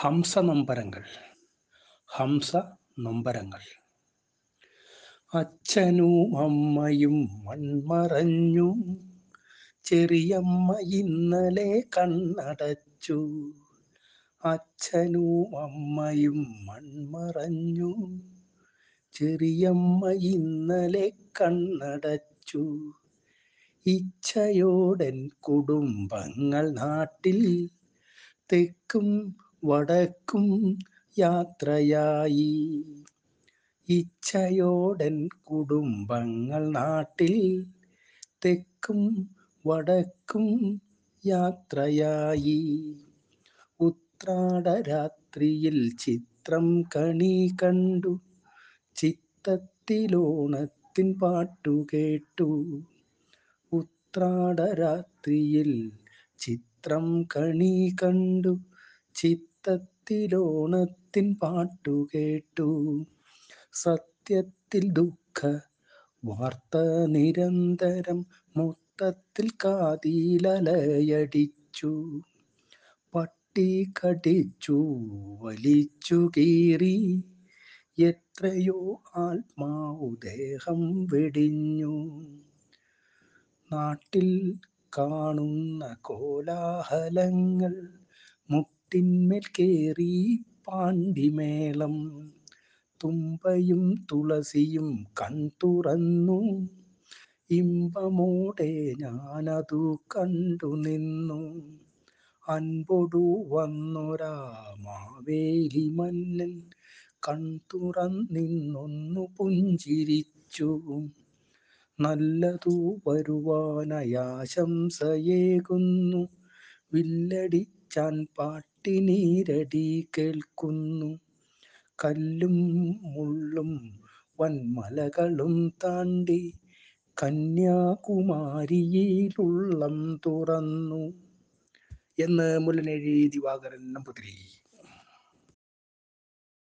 ഹംസ നൊമ്പരങ്ങൾ ഹംസ നൊമ്പരങ്ങൾ അച്ഛനും അമ്മയും മൺമറഞ്ഞു ചെറിയമ്മ ഇന്നലെ കണ്ണടച്ചു അച്ഛനും അമ്മയും മൺമറഞ്ഞു ചെറിയമ്മ ഇന്നലെ കണ്ണടച്ചു ഇച്ഛയോടൻ കുടുംബങ്ങൾ നാട്ടിൽ തെക്കും വടക്കും യാത്രയായി ഇച്ഛയോടൻ കുടുംബങ്ങൾ നാട്ടിൽ തെക്കും വടക്കും യാത്രയായി ഉത്രാടരാത്രിയിൽ ചിത്രം കണി കണ്ടു ചിത്തത്തിലോണത്തിൻ പാട്ടു കേട്ടു ഉത്രാടരാത്രിയിൽ ചിത്രം കണി കണ്ടു ചിത്ത സത്യത്തിലോണത്തിൻ പാട്ടു കേട്ടു സത്യത്തിൽ ദുഃഖ വാർത്ത നിരന്തരം മൊത്തത്തിൽ കാതിലലയടിച്ചു പട്ടി കടിച്ചു വലിച്ചു കീറി എത്രയോ ആത്മാവ് ദേഹം വെടിഞ്ഞു നാട്ടിൽ കാണുന്ന കോലാഹലങ്ങൾ കാട്ടിന്മേൽ കേറി പാണ്ടിമേളം തുമ്പയും തുളസിയും കൺതുറന്നു ഇമ്പമോടെ ഞാനതു കണ്ടു നിന്നു അൻപൊടു വന്നൊരാ മാവേലി മന്നൻ കൺതുറന്നിന്നൊന്നു പുഞ്ചിരിച്ചു നല്ലതു വരുവാനയാശംസയേകുന്നു വില്ലടിച്ചാൻ പാട്ട് നീരടി കേൾക്കുന്നു കല്ലും മുള്ളും വൻമലകളും താണ്ടി കന്യാകുമാരിയിലുള്ളം തുറന്നു എന്ന് മുല്ലനെഴുതി ദിവാകരൻ നമ്പൂതിരി